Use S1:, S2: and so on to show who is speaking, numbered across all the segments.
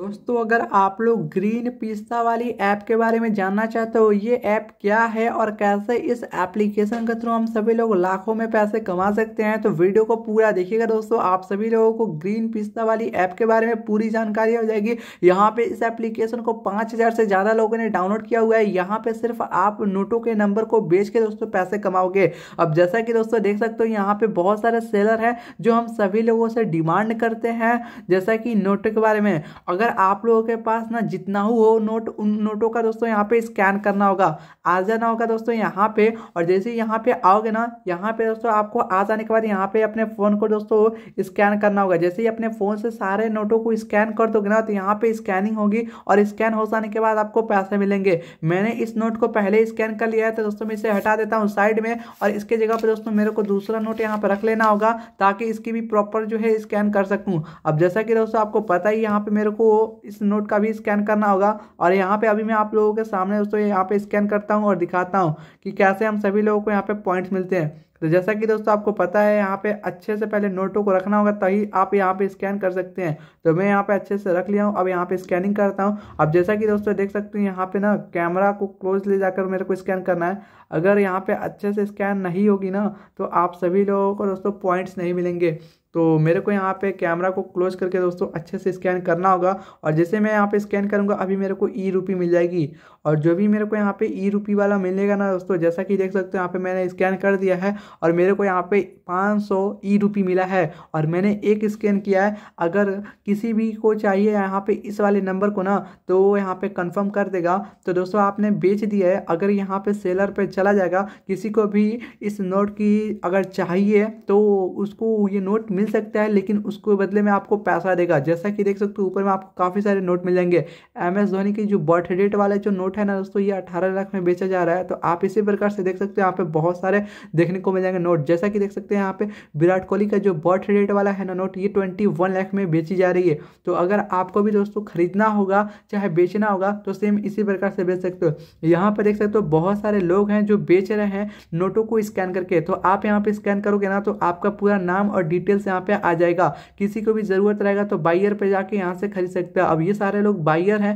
S1: दोस्तों अगर आप लोग ग्रीन पिस्ता वाली ऐप के बारे में जानना चाहते हो ये ऐप क्या है और कैसे इस एप्लीकेशन के थ्रू हम सभी लोग लाखों में पैसे कमा सकते हैं तो वीडियो को पूरा देखिएगा दोस्तों आप सभी लोगों को ग्रीन पिस्ता वाली ऐप के बारे में पूरी जानकारी हो जाएगी यहाँ पे इस एप्लीकेशन को पाँच से ज़्यादा लोगों ने डाउनलोड किया हुआ है यहाँ पर सिर्फ आप नोटों के नंबर को बेच के दोस्तों पैसे कमाओगे अब जैसा कि दोस्तों देख सकते हो यहाँ पर बहुत सारे सेलर हैं जो हम सभी लोगों से डिमांड करते हैं जैसा कि नोटों के बारे में अगर अगर आप लोगों के पास ना जितना हो नोट उन नोटों का दोस्तों यहाँ पे स्कैन करना होगा आ जाना होगा दोस्तों यहाँ पे और जैसे यहाँ पे आओगे ना यहाँ पे दोस्तों आपको आ जाने के बाद यहाँ पे अपने फ़ोन को दोस्तों स्कैन करना होगा जैसे ही अपने फ़ोन से सारे नोटों को स्कैन कर दोगे ना तो यहाँ पे स्कैनिंग होगी और स्कैन हो जाने के बाद आपको पैसे मिलेंगे मैंने इस नोट को पहले स्कैन कर लिया है तो दोस्तों मैं इसे हटा देता हूँ साइड में और इसके जगह पर दोस्तों मेरे को दूसरा नोट यहाँ पर रख लेना होगा ताकि इसकी भी प्रॉपर जो है स्कैन कर सकूँ अब जैसा कि दोस्तों आपको पता ही यहाँ पे मेरे को आपको इस नोट का भी स्कैन करना होगा और यहाँ पे अभी मैं आप लोगों के सामने दोस्तों यहाँ पे स्कैन करता हूँ और दिखाता हूँ कि कैसे हम सभी लोगों को यहाँ पे पॉइंट्स मिलते हैं तो जैसा कि दोस्तों आपको पता है यहाँ पे अच्छे से पहले नोटों को रखना होगा तभी आप यहाँ पे स्कैन कर सकते हैं तो मैं यहाँ पे अच्छे से रख लिया हूँ अब यहाँ पे स्कैनिंग करता हूँ अब जैसा कि दोस्तों देख सकते हैं यहाँ पे ना कैमरा को क्लोज ले जाकर मेरे को स्कैन करना है अगर यहाँ पे अच्छे से स्कैन नहीं होगी ना तो आप सभी लोगों को दोस्तों पॉइंट्स नहीं मिलेंगे तो मेरे को यहाँ पे कैमरा को क्लोज करके दोस्तों अच्छे से स्कैन करना होगा और जैसे मैं यहाँ पे स्कैन करूँगा अभी मेरे को ई रुपी मिल जाएगी और जो भी मेरे को यहाँ पे ई रुपी वाला मिलेगा ना दोस्तों जैसा कि देख सकते हो यहाँ पे मैंने स्कैन कर दिया है और मेरे को यहाँ पे 500 सौ ई रुपी मिला है और मैंने एक स्कैन किया है अगर किसी भी को चाहिए यहाँ पर इस वाले नंबर को ना तो वो यहाँ पर कन्फर्म कर देगा तो दोस्तों आपने बेच दिया है अगर यहाँ पर सेलर पर चला जाएगा किसी को भी इस नोट की अगर चाहिए तो उसको ये नोट मिल सकता है लेकिन उसको बदले में आपको पैसा देगा जैसा कि देख सकते हो ऊपर में आपको काफ़ी सारे नोट मिल जाएंगे एम एस धोनी की जो बर्थ डेट वाले जो नोट है ना दोस्तों ये अठारह लाख में बेचा जा रहा है तो आप इसी प्रकार से देख सकते हो यहाँ पे बहुत सारे देखने को मिल जाएंगे नोट जैसा कि देख सकते हैं यहाँ पे विराट कोहली का जो बर्थ डेट वाला है ना नोट ये ट्वेंटी वन लाख में बेची जा रही है तो अगर आपको भी दोस्तों खरीदना होगा चाहे बेचना होगा तो सेम इसी प्रकार से बेच सकते हो यहाँ पर देख सकते हो बहुत सारे लोग हैं जो बेच रहे हैं नोटों को स्कैन करके तो आप यहाँ पर स्कैन करोगे ना तो आपका पूरा नाम और डिटेल्स यहाँ पे आ जाएगा किसी को भी ज़रूरत रहेगा तो बाइयर पे जाके यहाँ से खरीद सकते हैं अब ये सारे लोग बाइयर हैं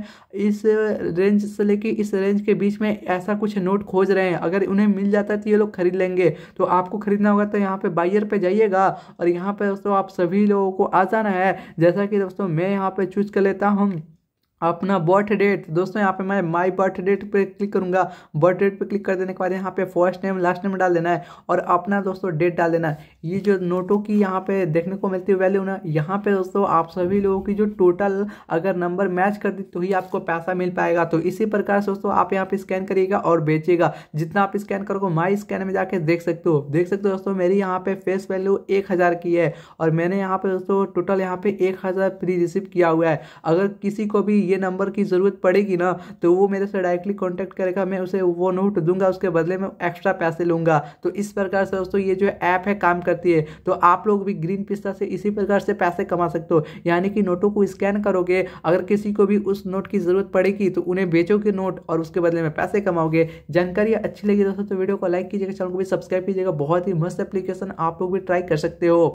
S1: इस रेंज से लेके इस रेंज के बीच में ऐसा कुछ नोट खोज रहे हैं अगर उन्हें मिल जाता है तो ये लोग खरीद लेंगे तो आपको खरीदना होगा तो यहाँ पर बाइयर पर जाइएगा और यहाँ पर दोस्तों आप सभी लोगों को आ जाना है जैसा कि दोस्तों मैं यहाँ पर चूज कर लेता हूँ अपना बर्थ डेट दोस्तों यहाँ पे मैं माय बर्थ डेट पे क्लिक करूँगा बर्थ डेट पे क्लिक कर देने के बाद यहाँ पे फर्स्ट नेम लास्ट नेम डाल देना है और अपना दोस्तों डेट डाल देना है ये जो नोटों की यहाँ पे देखने को मिलती है वैल्यू ना यहाँ पे दोस्तों आप सभी लोगों की जो टोटल अगर नंबर मैच कर दी तो ही आपको पैसा मिल पाएगा तो इसी प्रकार से दोस्तों आप यहाँ पर स्कैन करिएगा और बेचिएगा जितना आप स्कैन करोगे माई स्कैन में जाके देख सकते हो देख सकते हो दोस्तों मेरी यहाँ पे फेस वैल्यू एक हज़ार की है और मैंने यहाँ पे दोस्तों टोटल यहाँ पे एक हज़ार रिसीव किया हुआ है अगर किसी को भी ये ये नंबर की ज़रूरत पड़ेगी ना तो वो मेरे से डायरेक्टली कॉन्टैक्ट करेगा मैं उसे वो नोट दूंगा उसके बदले में एक्स्ट्रा पैसे लूँगा तो इस प्रकार से दोस्तों ये जो ऐप है काम करती है तो आप लोग भी ग्रीन पिस्ता से इसी प्रकार से पैसे कमा सकते हो यानी कि नोटों को स्कैन करोगे अगर किसी को भी उस नोट की ज़रूरत पड़ेगी तो उन्हें बेचोगे नोट और उसके बदले में पैसे कमाओगे जानकारी अच्छी लगी दोस्तों तो वीडियो को लाइक कीजिएगा चैनल को भी सब्सक्राइब कीजिएगा बहुत ही मस्त एप्लीकेशन आप लोग भी ट्राई कर सकते हो